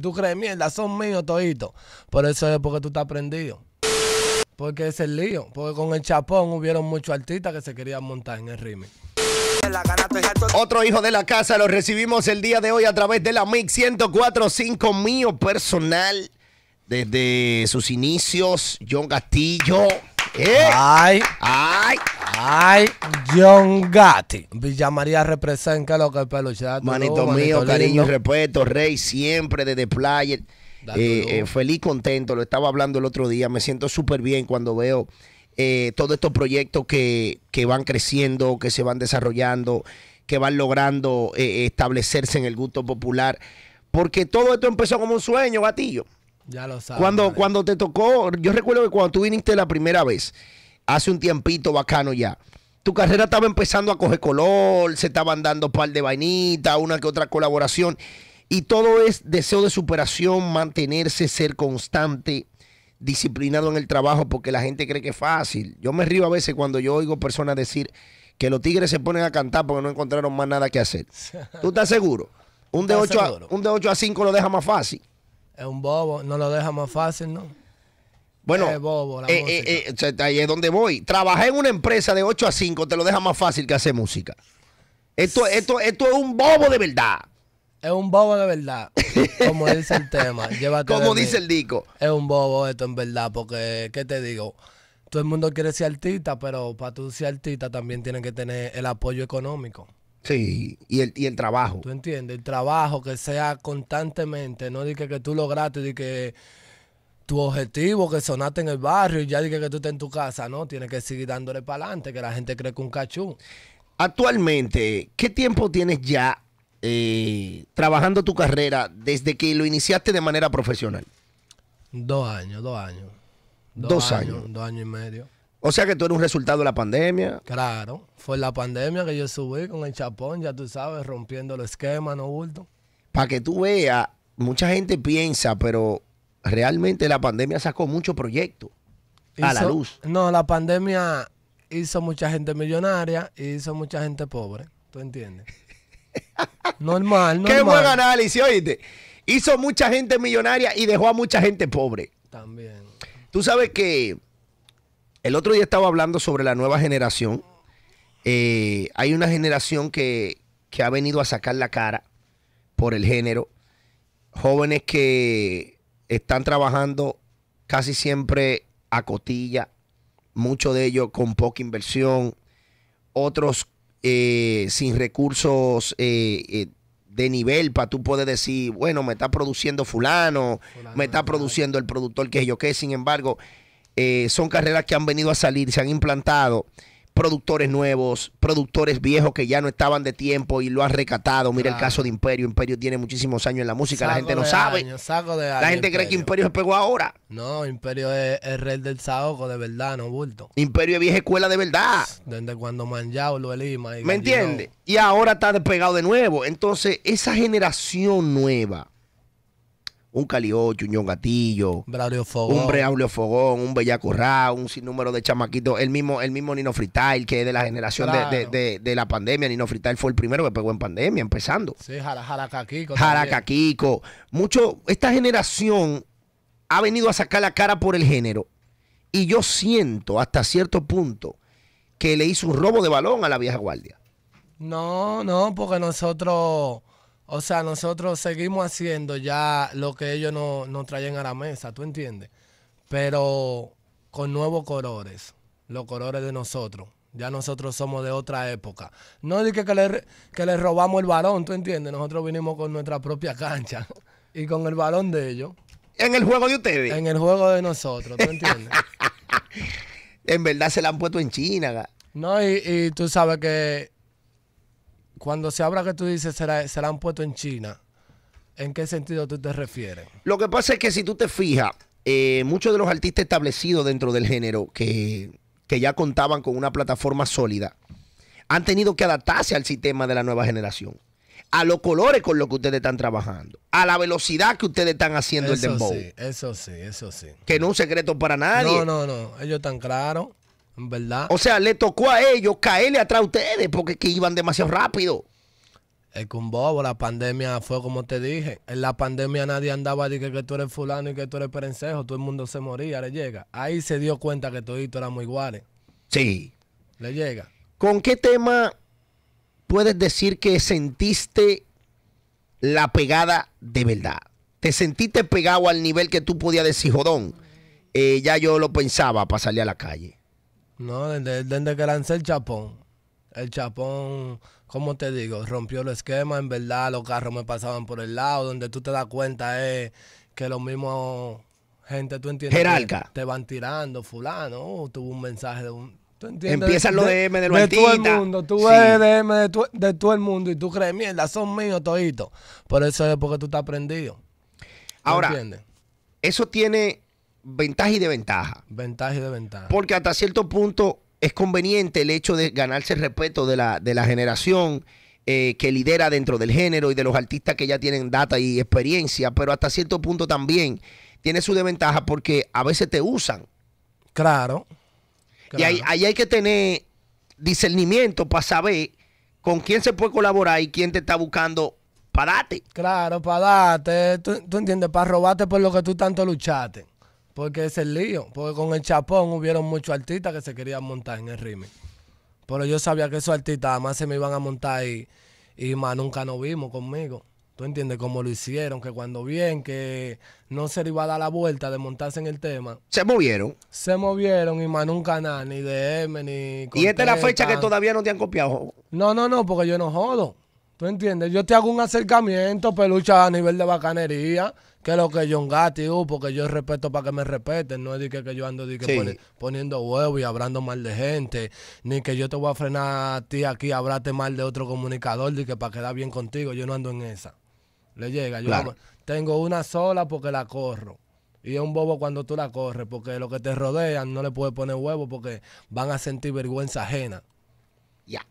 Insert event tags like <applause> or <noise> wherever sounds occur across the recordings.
Tú crees mierda, son míos toditos. Por eso es porque tú estás aprendido, Porque es el lío. Porque con el chapón hubieron muchos artistas que se querían montar en el rime. Otro hijo de la casa lo recibimos el día de hoy a través de la Mix 1045 mío personal. Desde sus inicios, John Castillo. Ay, ay, ay, John Gatti. Villa María representa lo que es Manito mío, cariño, respeto, rey, siempre desde playa. Eh, eh, feliz, contento, lo estaba hablando el otro día. Me siento súper bien cuando veo eh, todos estos proyectos que van creciendo, que se van desarrollando, que van logrando eh, establecerse en el gusto popular. Porque todo esto empezó como un sueño, gatillo. Ya lo sabes. Cuando, cuando te tocó, yo recuerdo que cuando tú viniste la primera vez, hace un tiempito bacano ya, tu carrera estaba empezando a coger color, se estaban dando un par de vainitas, una que otra colaboración. Y todo es deseo de superación, mantenerse, ser constante, disciplinado en el trabajo, porque la gente cree que es fácil. Yo me río a veces cuando yo oigo personas decir que los tigres se ponen a cantar porque no encontraron más nada que hacer. <laughs> ¿Tú estás seguro? Un de, un de 8 a 5 lo deja más fácil. Es un bobo, no lo deja más fácil, ¿no? Bueno, eh, eh, eh, ahí es donde voy. Trabajar en una empresa de 8 a 5 te lo deja más fácil que hacer música. Esto, esto, esto es un bobo de verdad. Es un bobo de verdad, como dice el tema. <laughs> como dice el disco. Es un bobo esto en verdad, porque, ¿qué te digo? Todo el mundo quiere ser artista, pero para tú ser artista también tienes que tener el apoyo económico. Sí, y el, trabajo. ¿Tú entiendes? El trabajo que sea constantemente, no dije que, tú lograste, dije que tu objetivo, que sonaste en el barrio y ya dije que tú estás en tu casa, ¿no? Tienes que seguir dándole para adelante, que la gente cree que un cachú. Actualmente, ¿qué tiempo tienes ya eh, trabajando tu carrera desde que lo iniciaste de manera profesional? Dos años, dos años. Dos, años, Dos años y medio. O sea que tú eres un resultado de la pandemia. Claro, fue la pandemia que yo subí con el chapón, ya tú sabes, rompiendo los esquemas, no bulto. Para que tú veas, mucha gente piensa, pero realmente la pandemia sacó muchos proyectos a la luz. No, la pandemia hizo mucha gente millonaria y hizo mucha gente pobre, ¿tú entiendes? normal, <laughs> normal. Qué buen análisis, oíste. Hizo mucha gente millonaria y dejó a mucha gente pobre. También. Tú sabes que el otro día estaba hablando sobre la nueva generación. Eh, hay una generación que, ha venido a sacar la cara por el género. Jóvenes que están trabajando casi siempre a cotilla, muchos de ellos con poca inversión, otros eh, sin recursos eh, de nivel para tú puedes decir, bueno, me está produciendo fulano, me está produciendo el productor que yo que, sin embargo, eh, son carreras que han venido a salir, se han implantado productores nuevos, productores viejos que ya no estaban de tiempo y lo han recatado. Mira el caso de Imperio. Imperio tiene muchísimos años en la música, la gente no sabe. la gente cree que Imperio se pegó ahora. No, Imperio es el rey del saoco de verdad, no bulto. Imperio es vieja escuela de verdad. Desde cuando Manjao lo elima. ¿Me entiende, Y ahora está despegado de nuevo. Entonces, esa generación nueva un Caliocho, un John Gatillo, Braulio un Braulio Fogón, un Bella un sinnúmero de chamaquitos, el mismo, el mismo Nino Frital, que es de la generación de, la pandemia. Nino Frital fue el primero que pegó en pandemia, empezando. Sí, Jaracaquico. Jaracaquico. Mucho, esta generación ha venido a sacar la cara por el género. Y yo siento hasta cierto punto que le hizo un robo de balón a la vieja guardia. No, no, porque nosotros o sea, nosotros seguimos haciendo ya lo que ellos nos traen a la mesa, ¿tú entiendes? Pero con nuevos colores, los colores de nosotros. Ya nosotros somos de otra época. No dije que les que robamos el balón, ¿tú entiendes? Nosotros vinimos con nuestra propia cancha <laughs> y con el balón de ellos. ¿En el juego de ustedes? En el juego de nosotros, ¿tú entiendes? <laughs> en verdad se la han puesto en China. No, y tú sabes que cuando se habla que tú dices será, se la han puesto en China, ¿en qué sentido tú te refieres? Lo que pasa es que si tú te fijas, eh, muchos de los artistas establecidos dentro del género que, ya contaban con una plataforma sólida, han tenido que adaptarse al sistema de la nueva generación a los colores con los que ustedes están trabajando, a la velocidad que ustedes están haciendo el dembow. eso sí, eso sí. Que no es un secreto para nadie. No, no, no, ellos están claros. ¿Verdad? O sea, le tocó a ellos caerle atrás a ustedes porque que iban demasiado rápido. El bobo, la pandemia fue como te dije. En la pandemia nadie andaba diciendo que, tú eres fulano y que tú eres perencejo. Todo el mundo se moría, le llega. Ahí se dio cuenta que todos éramos iguales. Sí. Le llega. ¿Con qué tema puedes decir que sentiste la pegada de verdad? ¿Te sentiste pegado al nivel que tú podías decir, jodón? Eh, ya yo lo pensaba para salir a la calle. No, desde, que lancé el chapón. El chapón, ¿cómo te digo? Rompió el esquema, en verdad los carros me pasaban por el lado, donde tú te das cuenta es que los mismos gente, tú entiendes, te van tirando, fulano, uh, tuvo un mensaje de un... ¿tú entiendes? Empiezan los DM de, de, de todo el mundo, tú eres DM de, de, todo el mundo y tú crees, mierda, son míos toditos. Por eso es porque tú estás prendido. Ahora, eso tiene ventaja y desventaja. Ventaja y desventaja. Porque hasta cierto punto es conveniente el hecho de ganarse el respeto de la, generación eh, que lidera dentro del género y de los artistas que ya tienen data y experiencia, pero hasta cierto punto también tiene su desventaja porque a veces te usan. Claro. Y ahí, ahí hay que tener discernimiento para saber con quién se puede colaborar y quién te está buscando para darte. Claro, para darte. Tú, tú entiendes, para robarte por lo que tú tanto luchaste. Porque es el lío. Porque con el chapón hubieron muchos artistas que se querían montar en el rime, Pero yo sabía que esos artistas además se me iban a montar y, y más nunca nos vimos conmigo. ¿Tú entiendes cómo lo hicieron? Que cuando bien, que no se le iba a dar la vuelta de montarse en el tema. Se movieron. Se movieron y más nunca nada, ni DM, ni. ¿Y esta es la fecha que todavía no te han copiado? No, no, no, porque yo no jodo. ¿Tú entiendes? Yo te hago un acercamiento, pelucha a nivel de bacanería que lo que yo Gatti, uh, porque yo respeto para que me respeten, no es de que, yo ando poniendo huevo y hablando mal de gente, ni que yo te voy a frenar a ti aquí, hablarte mal de otro comunicador, de que para quedar bien contigo, yo no ando en esa. Le llega, yo tengo una sola porque la corro. Y es un bobo cuando tú la corres, porque lo que te rodean no le puedes poner huevo porque van a sentir vergüenza ajena. Ya.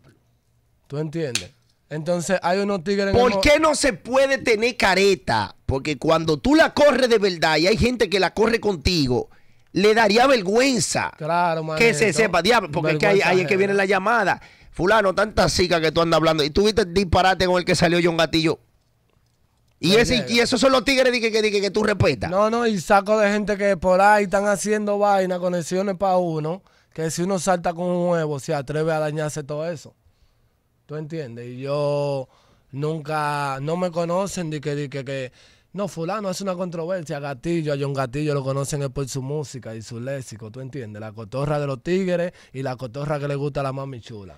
¿Tú entiendes? Entonces hay unos tigres. ¿Por qué no se puede tener careta? Porque cuando tú la corres de verdad y hay gente que la corre contigo, le daría vergüenza. Claro, Que se sepa, diablo, porque es que ahí, es que viene la llamada. Fulano, tanta cica que tú andas hablando. Y tú viste disparate con el que salió John Gatillo. Y, ese, y esos son los tigres que, que, que, tú respetas. No, no, y saco de gente que por ahí están haciendo vaina, conexiones para uno, que si uno salta con un huevo, se atreve a dañarse todo eso. ¿Tú entiendes? Y yo nunca, no me conocen de que, de que, que, no, fulano es una controversia, Gatillo, a John Gatillo lo conocen por su música y su léxico, ¿tú entiendes? La cotorra de los tigres y la cotorra que le gusta a la mami chula.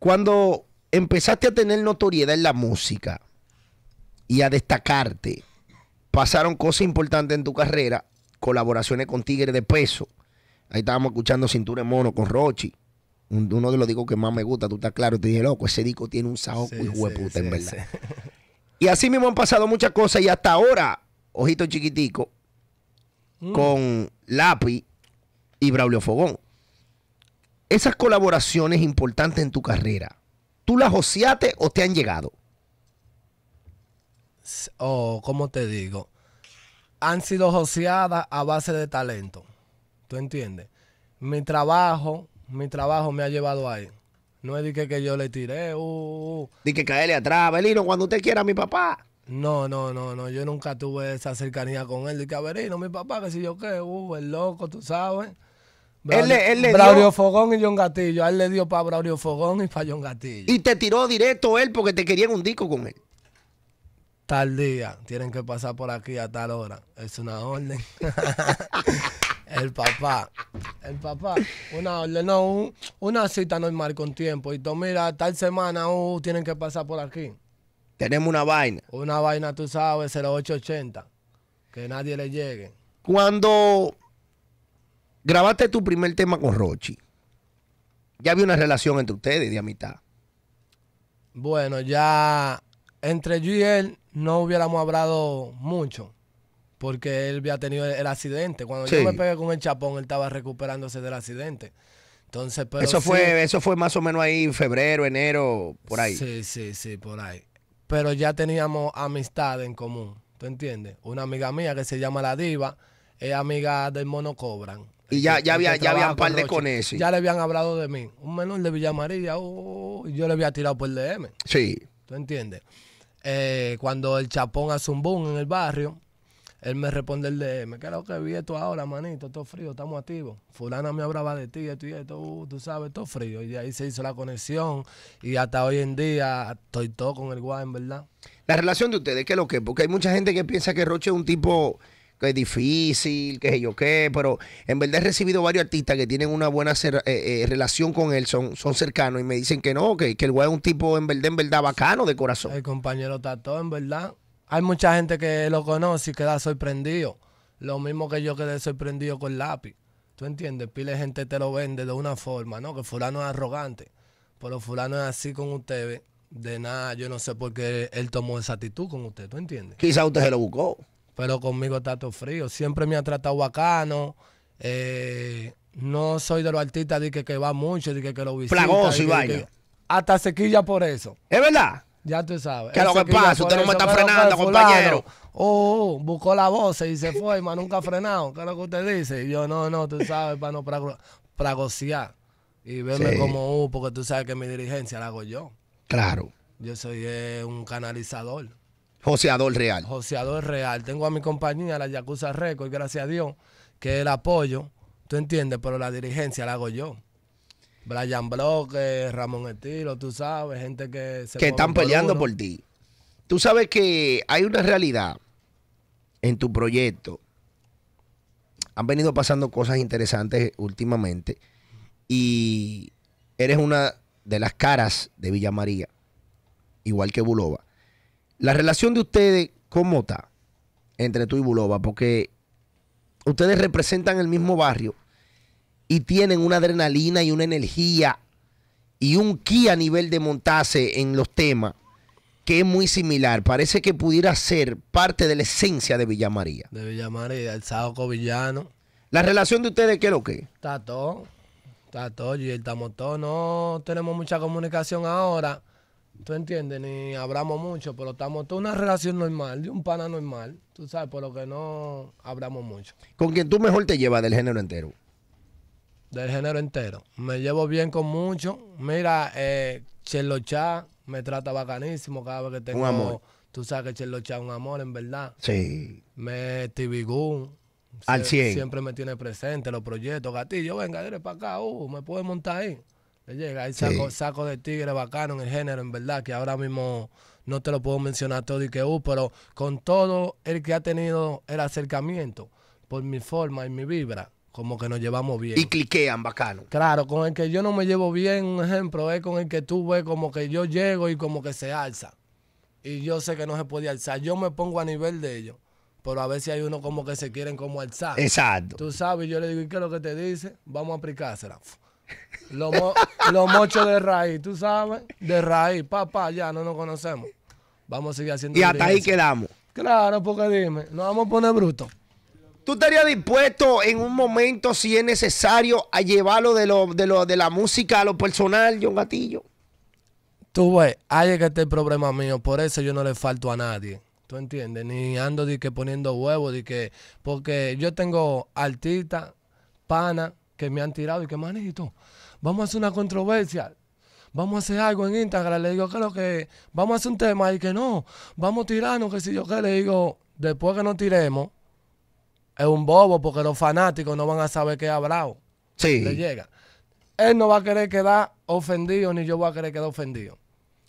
Cuando empezaste a tener notoriedad en la música y a destacarte, pasaron cosas importantes en tu carrera, colaboraciones con Tigres de Peso. Ahí estábamos escuchando Cintura en Mono con Rochi uno de los discos que más me gusta, tú estás claro, te dije, loco, ese disco tiene un saoco y hueputa, en verdad. y así mismo han pasado muchas cosas y hasta ahora, ojito chiquitico, mm. con Lápiz y Braulio Fogón. Esas colaboraciones importantes en tu carrera, ¿tú las joseaste o te han llegado? O, oh, ¿cómo te digo? Han sido joseadas a base de talento. ¿Tú entiendes? Mi trabajo, mi trabajo me ha llevado ahí. No es de que, yo le tiré, uh, uh, uh, Di que caerle atrás, Avelino, cuando usted quiera, mi papá. No, no, no, no, yo nunca tuve esa cercanía con él. Di que mi papá, que si yo qué, uh, el loco, tú sabes. él le, Fogón y John Gatillo. A él le dio para Braulio Fogón y para John Gatillo. Y te tiró directo él porque te querían un disco con él. Tal día, tienen que pasar por aquí a tal hora. Es una orden. <laughs> El papá, el papá, una no, una cita normal con tiempo. Y tú, mira, tal semana uh, tienen que pasar por aquí. Tenemos una vaina. Una vaina, tú sabes, 0880. Que nadie le llegue. Cuando grabaste tu primer tema con Rochi, ya había una relación entre ustedes de amistad. Bueno, ya entre yo y él no hubiéramos hablado mucho porque él había tenido el, accidente. Cuando yo me pegué con el chapón, él estaba recuperándose del accidente. Entonces, pero eso fue eso fue más o menos ahí en febrero, enero, por ahí. Sí, sí, sí, por ahí. Pero ya teníamos amistad en común, ¿tú entiendes? Una amiga mía que se llama La Diva, es amiga del Mono Cobran. Y ya, ya había, ya había un par de con ese. Ya le habían hablado de mí. Un menor de Villa María, oh, yo le había tirado por el DM. Sí. ¿Tú entiendes? Eh, cuando el Chapón hace un boom en el barrio, él me responde el DM, ¿qué es lo que vi esto ahora, manito? Todo frío, estamos activos. Fulano me hablaba de ti, esto y esto, tú sabes, todo frío. Y ahí se hizo la conexión y hasta hoy en día estoy todo con el guay, en verdad. La relación de ustedes, ¿qué es lo que? Porque hay mucha gente que piensa que Roche es un tipo que es difícil, que yo qué, pero en verdad he recibido varios artistas que tienen una buena eh, eh, relación con él, son, son cercanos y me dicen que no, que, el guay es un tipo en verdad, en verdad bacano de corazón. El compañero está todo en verdad hay mucha gente que lo conoce y queda sorprendido. Lo mismo que yo quedé sorprendido con lápiz. ¿Tú entiendes? Pile gente te lo vende de una forma, ¿no? Que fulano es arrogante. Pero fulano es así con ustedes. De nada, yo no sé por qué él tomó esa actitud con usted, ¿tú entiendes? Quizá usted se lo buscó. Pero conmigo está todo frío. Siempre me ha tratado bacano. Eh, no soy de los artistas de que, que va mucho, de que, que lo visita. Plagoso y, Hasta sequilla por eso. ¿Es verdad? Ya tú sabes. ¿Qué es lo que pasa? Usted no me está frenando, compañero. Oh, buscó la voz y se fue, más nunca ha frenado. ¿Qué es lo que usted dice? Y yo, no, no, tú sabes, para no pragociar. Y verme como uh, porque tú sabes que mi dirigencia la hago yo. Claro. Yo soy eh, un canalizador. Joseador real. Joseador real. Tengo a mi compañía, la Yakuza Record, gracias a Dios, que el apoyo, tú entiendes, pero la dirigencia la hago yo. Brian Bloque, Ramón Estilo, tú sabes, gente que se Que están peleando por ti. Tú sabes que hay una realidad en tu proyecto. Han venido pasando cosas interesantes últimamente y eres una de las caras de Villa María, igual que Buloba. La relación de ustedes, ¿cómo está? Entre tú y Buloba? porque ustedes representan el mismo barrio, y tienen una adrenalina y una energía y un ki a nivel de montarse en los temas que es muy similar. Parece que pudiera ser parte de la esencia de Villa María. De Villa María, el Saoco Villano. ¿La relación de ustedes qué es lo que? Está todo. Está todo. Y estamos todos, no tenemos mucha comunicación ahora. ¿Tú entiendes? Ni hablamos mucho, pero estamos todos una relación normal, de un pana normal. Tú sabes, por lo que no hablamos mucho. ¿Con quien tú mejor te llevas del género entero? del género entero. Me llevo bien con mucho. Mira, eh, me trata bacanísimo cada vez que tengo. Un amor. Tú sabes que Cherlocha es un amor, en verdad. Sí. Me Tibigú. Al 100. Siempre me tiene presente los proyectos. Gatillo, venga, eres para acá, uh, me puedes montar ahí. Le llega, ahí saco, saco de tigre bacano en el género, en verdad, que ahora mismo no te lo puedo mencionar todo y que uh, pero con todo el que ha tenido el acercamiento por mi forma y mi vibra, como que nos llevamos bien. Y cliquean bacano. Claro, con el que yo no me llevo bien, un ejemplo, es con el que tú ves como que yo llego y como que se alza. Y yo sé que no se puede alzar. Yo me pongo a nivel de ellos. Pero a veces hay uno como que se quieren como alzar. Exacto. Tú sabes, yo le digo, ¿y qué es lo que te dice? Vamos a aplicársela. Los mochos de raíz, tú sabes, de raíz, papá, ya no nos conocemos. Vamos a seguir haciendo. Y hasta ahí quedamos. Claro, porque dime, nos vamos a poner brutos. ¿Tú estarías dispuesto en un momento, si es necesario, a llevarlo de, lo, de, de la música a lo personal, John Gatillo? Tú ves, ahí que está el problema mío. Por eso yo no le falto a nadie. ¿Tú entiendes? Ni ando de que poniendo huevos, de que. Porque yo tengo artistas, panas, que me han tirado y que, manito, vamos a hacer una controversia vamos a hacer algo en Instagram. Le digo, que lo que? Vamos a hacer un tema y que no, vamos a tirarnos, si si yo qué. Le digo, después que nos tiremos, es un bobo porque los fanáticos no van a saber que ha hablado. Sí. Le llega. Él no va a querer quedar ofendido ni yo voy a querer quedar ofendido.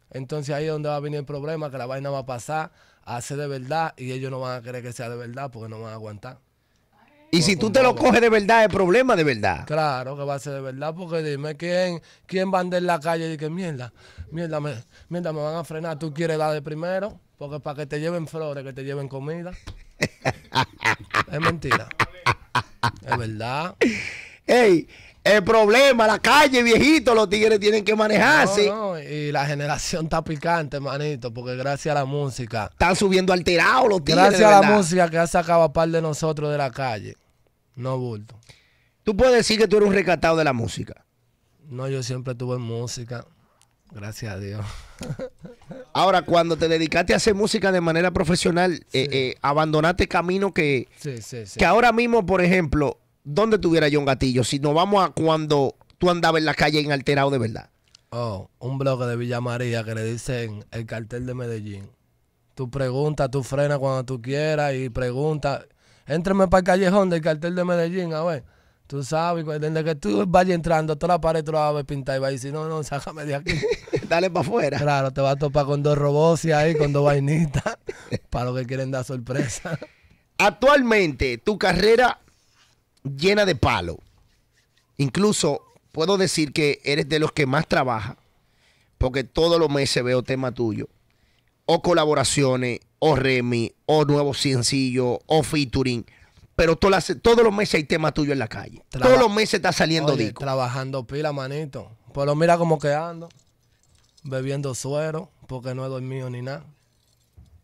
Entonces ahí es donde va a venir el problema, que la vaina va a pasar hace de verdad y ellos no van a querer que sea de verdad porque no van a aguantar. Y si tú te lo coges de verdad, el problema de verdad. Claro que va a ser de verdad, porque dime quién, quién va a andar en la calle y que mierda, mierda me, mierda, me van a frenar. Tú quieres dar de primero, porque para que te lleven flores, que te lleven comida. <laughs> es mentira. Es verdad. Ey, el problema, la calle, viejito, los tigres tienen que manejarse. y la generación está picante, manito, porque gracias a la música. Están subiendo alterados los tigres. Gracias a la música que ha sacado a par de nosotros de la calle. No bulto. Tú puedes decir que tú eres un recatado de la música. No, yo siempre tuve música. Gracias a Dios. Ahora, cuando te dedicaste a hacer música de manera profesional, eh, eh camino que, que ahora mismo, por ejemplo, ¿dónde tuviera yo un gatillo? Si nos vamos a cuando tú andabas en la calle inalterado de verdad. Oh, un blog de Villa María que le dicen el cartel de Medellín. Tú preguntas, tú frenas cuando tú quieras y preguntas. Éntreme para el callejón del cartel de Medellín, a ver. Tú sabes, desde que tú vayas entrando, toda la pared te la vas a pintar y vas a decir, no, no, sácame de aquí. <laughs> Dale para afuera. Claro, te vas a topar con dos y ahí, con dos vainitas, <laughs> para los que quieren dar sorpresa. Actualmente, tu carrera llena de palo. Incluso puedo decir que eres de los que más trabaja, porque todos los meses veo tema tuyo. O colaboraciones, o remi, o nuevos sencillos, o featuring pero todos los meses hay tema tuyo en la calle. todos los meses está saliendo Oye, Trabajando pila, manito. Pero pues mira cómo quedando. Bebiendo suero, porque no he dormido ni nada.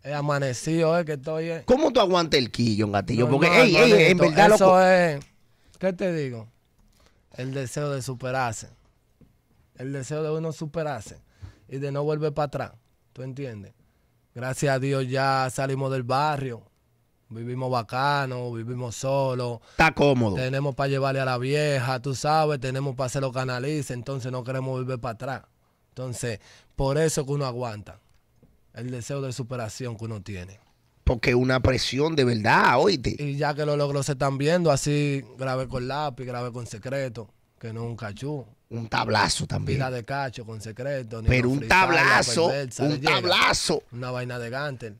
He amanecido, eh, que estoy. Eh. ¿Cómo tú aguantas el quillo, gatillo? porque, no, en verdad Eso es. ¿Qué te digo? El deseo de superarse. El deseo de uno superarse y de no volver para atrás. ¿Tú entiendes? Gracias a Dios ya salimos del barrio Vivimos bacano, vivimos solo. Está cómodo. Tenemos para llevarle a la vieja, tú sabes, tenemos para hacer los canalices, entonces no queremos vivir para atrás. Entonces, por eso que uno aguanta el deseo de superación que uno tiene. Porque una presión de verdad, oíste. Y ya que los logros se están viendo, así grabé con lápiz, grabé con secreto, que no es un cachú. Un tablazo también. Vida de cacho con secreto. Pero un tablazo, un tablazo. Una vaina de gantel.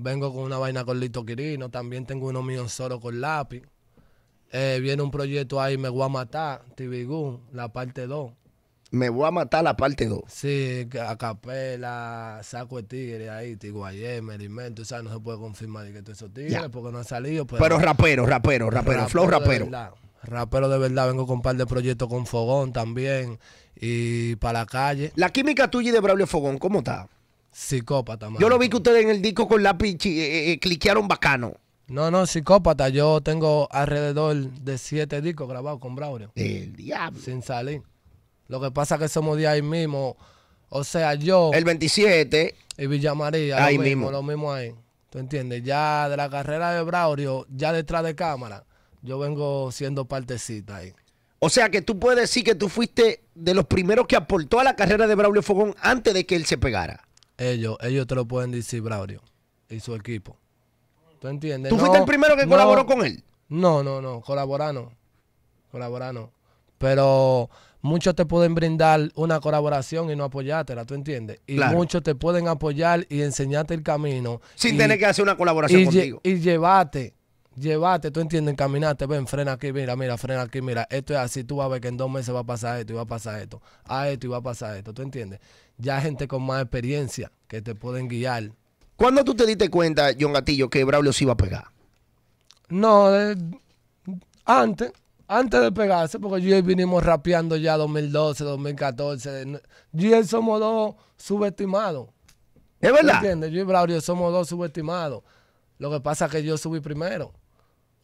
Vengo con una vaina con Lito Quirino. También tengo uno mío en con Lápiz. Eh, viene un proyecto ahí, Me Voy a Matar, Tibigú, la parte 2. Me Voy a Matar, la parte 2. Sí, a capela, saco de tigre ahí, Tiguayé, Merimento. O sea, no se puede confirmar que tú esos tigres porque no ha salido. Pues, Pero, rapero, rapero, rapero, flow rapero. rapero de verdad, vengo con un par de proyectos con Fogón también y para la calle. La química tuya y de Braulio Fogón, ¿cómo está? Psicópata, Yo lo vi que ustedes en el disco con la eh, eh, eh, cliquearon bacano. No, no, psicópata. Yo tengo alrededor de siete discos grabados con Braulio. El diablo. Sin salir. Lo que pasa que somos de ahí mismo. O sea, yo. El 27. Y Villa María. Ahí mismo, mismo. Lo mismo ahí. ¿Tú entiendes? Ya de la carrera de Braulio, ya detrás de cámara, yo vengo siendo partecita ahí. O sea que tú puedes decir que tú fuiste de los primeros que aportó a la carrera de Braulio Fogón antes de que él se pegara ellos, ellos te lo pueden decir, Braulio, y su equipo. ¿Tú entiendes? ¿Tú fuiste el primero que colaboró con él? No, no, no, colaborano. Colaborano. Pero muchos te pueden brindar una colaboración y no apoyártela, ¿tú entiendes? Y muchos te pueden apoyar y enseñarte el camino. Sin tener que hacer una colaboración contigo. Y llevarte Llevate, tú entiendes, caminate, ven, frena aquí, mira, mira, frena aquí, mira, esto es así, tú vas a ver que en dos meses va a pasar esto y va a pasar esto, a esto y va a pasar esto, ¿tú entiendes? Ya gente con más experiencia que te pueden guiar. ¿Cuándo tú te diste cuenta, John Gatillo, que Braulio se iba a pegar? No, eh, antes, antes de pegarse, porque yo y él vinimos rapeando ya 2012, 2014. Yo y él somos dos subestimados. ¿Es verdad? ¿Entiendes? Yo y Braulio somos dos subestimados. Lo que pasa es que yo subí primero.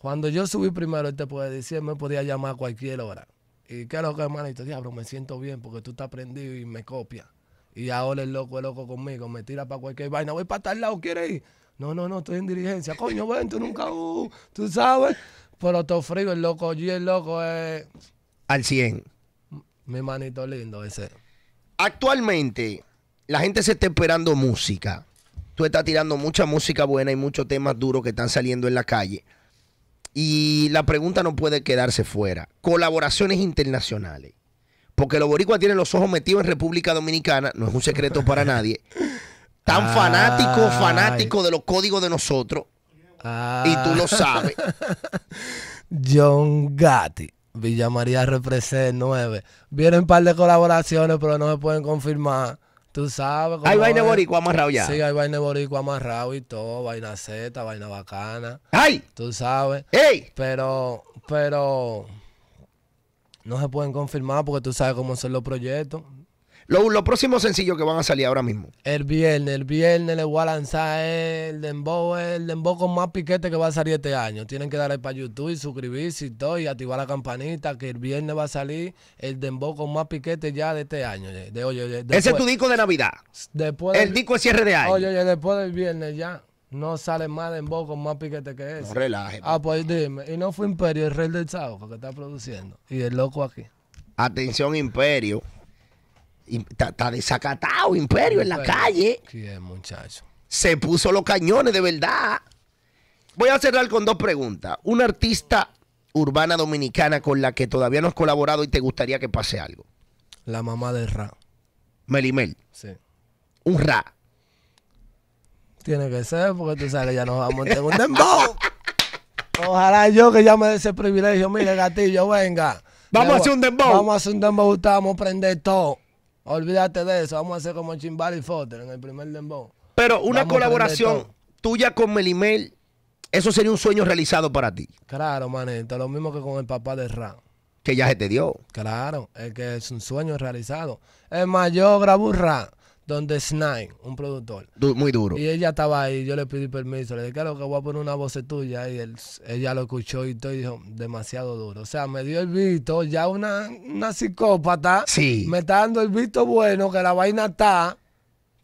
Cuando yo subí primero, él te este puede decir, me podía llamar a cualquier hora. ¿Y qué es lo que, hermanito? Diablo, me siento bien porque tú estás prendido y me copias. Y ahora el loco es loco conmigo, me tira para cualquier vaina. Voy para tal lado, ¿quieres ir? No, no, no, estoy en dirigencia. Coño, ven, tú nunca, uh, tú sabes. Pero todo frío, el loco, y el loco es... Al 100. Mi manito lindo ese. Actualmente, la gente se está esperando música. Tú estás tirando mucha música buena y muchos temas duros que están saliendo en la calle. Y la pregunta no puede quedarse fuera. Colaboraciones internacionales. Porque los boricuas tienen los ojos metidos en República Dominicana, no es un secreto para <laughs> nadie. Tan fanático, fanático de los códigos de nosotros. Y tú lo sabes. <laughs> John Gatti. Villa María Represent 9. Vienen un par de colaboraciones, pero no se pueden confirmar. Tú sabes. hay vaina boricua amarrado ya. Sí, hay vaina boricua amarrado y todo. Vaina Z, vaina bacana. ¡Ay! Tú sabes. ¡Ey! Pero, pero. No se pueden confirmar porque tú sabes cómo son los proyectos los próximos próximo sencillo que van a salir ahora mismo. El viernes, el viernes le voy a lanzar el dembow, el dembow con más piquete que va a salir este año. Tienen que darle para YouTube y suscribirse y todo y activar la campanita que el viernes va a salir el dembow con más piquete ya de este año. De, oye, Ese es tu disco de Navidad. Después el disco de cierre de año. Oye, oye, después del viernes ya. No sale más dembow con más piquete que ese. No relaje. Ah, pues dime. Y no fue Imperio, el rey del sábado que está produciendo. Y el loco aquí. Atención, Imperio. Está desacatado Imperio en la calle. muchacho. Se puso los cañones, de verdad. Voy a cerrar con dos preguntas. Una artista urbana dominicana con la que todavía no has colaborado y te gustaría que pase algo. La mamá de Ra. Melimel. Sí. Un Ra. Tiene que ser, porque tú sabes ya nos vamos a un dembow. Ojalá yo que ya me dé ese privilegio. Mire, gatillo, venga. Vamos a hacer un dembow. Vamos a hacer un dembow, vamos a prender todo. Olvídate de eso, vamos a hacer como Chimbal y Foster en el primer dembow. Pero una colaboración tuya con Melimel, eso sería un sueño realizado para ti. Claro, manito, lo mismo que con el papá de Ram. Que ya se te dio. Claro, es que es un sueño realizado. El mayor yo grabo donde Snine, un productor. muy duro. Y ella estaba ahí, yo le pedí permiso, le dije, claro que voy a poner una voz tuya, y él, ella lo escuchó y todo, y dijo, demasiado duro. O sea, me dio el visto, ya una, una psicópata. Sí. Me está dando el visto bueno, que la vaina está.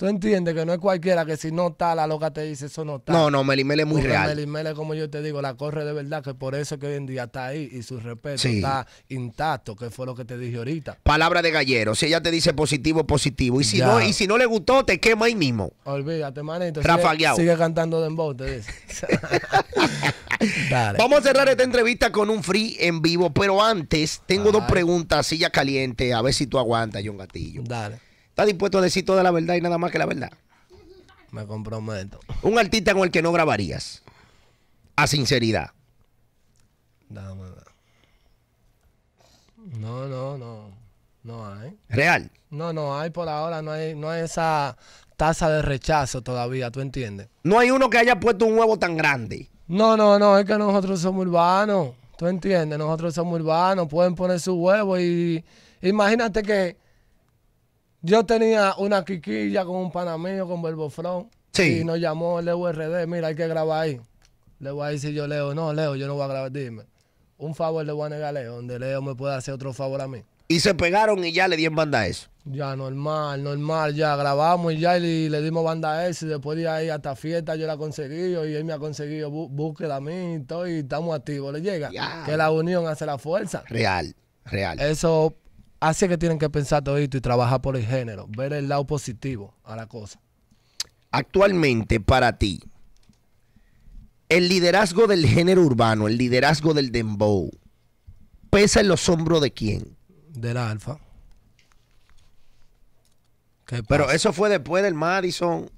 Tú entiendes que no es cualquiera que si no está, la loca te dice eso no está. No, no, Melimele es muy real. Melimele, como yo te digo, la corre de verdad, que por eso que hoy en día está ahí y su respeto está intacto, que fue lo que te dije ahorita. Palabra de gallero. Si ella te dice positivo, positivo. Y si, no, y si no le gustó, te quema ahí mismo. Olvídate, manito. Rafa sigue, cantando dembow, te dice. <laughs> Dale. Vamos a cerrar esta entrevista con un free en vivo, pero antes tengo dos preguntas, silla caliente, a ver si tú aguantas, John Gatillo. Dale. ¿Estás dispuesto a decir toda la verdad y nada más que la verdad? Me comprometo. Un artista con el que no grabarías. A sinceridad. No, no, no. No, no hay. ¿Real? No, no hay por ahora. No hay, no hay esa tasa de rechazo todavía, ¿tú entiendes? No hay uno que haya puesto un huevo tan grande. No, no, no, es que nosotros somos urbanos, ¿tú entiendes? Nosotros somos urbanos, pueden poner su huevo y imagínate que yo tenía una quiquilla con un panameño, con Verbofrón. Sí. Y nos llamó el URD, mira, hay que grabar ahí. Le voy a decir yo, Leo, no, Leo, yo no voy a grabar, dime. Un favor le voy a negar a Leo, donde Leo me puede hacer otro favor a mí. Y se pegaron y ya le di en banda eso. Ya, normal, normal, ya grabamos y ya le, dimos banda a eso. Y después de ahí hasta fiesta yo la conseguí y él me ha conseguido bú, a mí y todo y estamos activos. Le llega que la unión hace la fuerza. Real, real. Eso Así que tienen que pensar todo esto y trabajar por el género, ver el lado positivo a la cosa. Actualmente, para ti, el liderazgo del género urbano, el liderazgo del dembow, pesa en los hombros de quién? Del alfa. Pero eso fue después del Madison.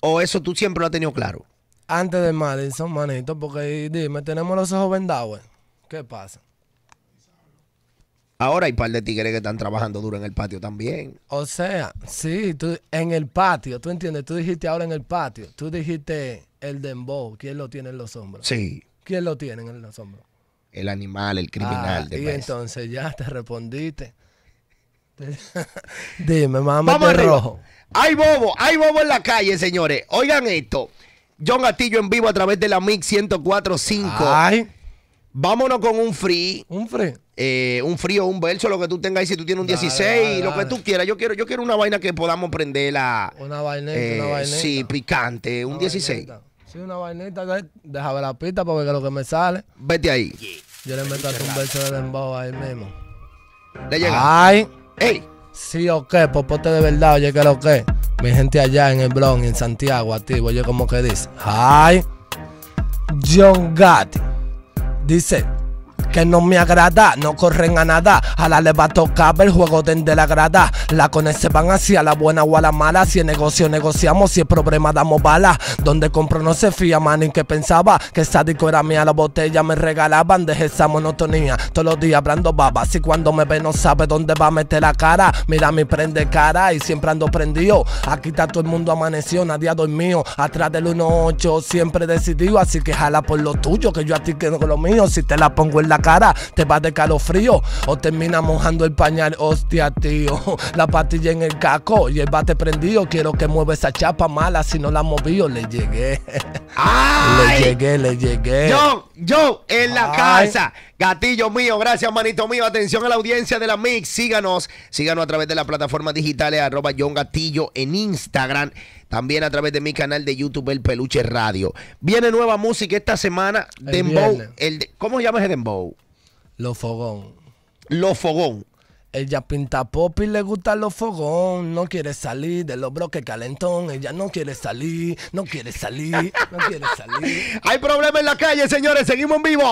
¿O eso tú siempre lo has tenido claro? Antes del Madison, manito, porque dime, tenemos los ojos vendados. Eh. ¿Qué pasa? Ahora hay un par de tigres que están trabajando duro en el patio también. O sea, sí, tú, en el patio, tú entiendes, tú dijiste ahora en el patio, tú dijiste el dembow, ¿quién lo tiene en los hombros? Sí. ¿Quién lo tiene en los hombros? El animal, el criminal. Ah, y entonces ya te respondiste. <laughs> Dime, mamá, Vamos rojo. Hay bobo, hay bobo en la calle, señores. Oigan esto. John Gatillo en vivo a través de la MIG 1045. Vámonos con un free. Un free. Eh, un frío, un verso, lo que tú tengas, ahí, si tú tienes un 16, lo que tú quieras. Yo quiero, yo quiero una vaina que podamos prenderla. Una vaineta, una eh, vaineta. Sí, picante, un 16. Sí, una vaineta, déjame la pista porque es lo que me sale. Vete ahí. Yo le meto un verso de dembow ahí mismo. Le llega. Ay. Ey. Sí o qué, popote de verdad, oye, que lo que. Mi gente allá en el Bronx, en Santiago, a ti, oye, como que dice. Ay. John Gatti. Dice, que no me agrada, no corren a nada. A la le va a tocar el juego desde la grada. La cone se van hacia la buena o a la mala. Si es negocio negociamos, si es problema damos balas Donde compro no se fía, man, ni que pensaba que disco era mía. La botella me regalaban, Deje esa monotonía. Todos los días hablando babas. Y cuando me ve, no sabe dónde va a meter la cara. Mira mi prende cara y siempre ando prendido. Aquí está todo el mundo amaneció, nadie ha dormido. Atrás del 1-8 siempre decidido. Así que jala por lo tuyo, que yo a ti quedo con lo mío. Si te la pongo en la cara, te va de frío o termina mojando el pañal, hostia, tío. La patilla en el caco y el bate prendido. Quiero que mueva esa chapa mala, si no la movió, le llegué. <laughs> Le llegué, le llegué. Yo, yo, en la casa. Gatillo mío, gracias, manito mío. Atención a la audiencia de la Mix. Síganos, síganos a través de las plataformas digitales, arroba John Gatillo en Instagram. También a través de mi canal de YouTube, El Peluche Radio. Viene nueva música esta semana. Dembow. El ¿Cómo llama ese Dembow? Los Fogón. Los Fogón. Ella pinta pop y le gustan los fogón. No quiere salir de los bloques calentón. Ella no quiere salir, no quiere salir, no quiere salir. <laughs> Hay problema en la calle, señores. Seguimos en vivo.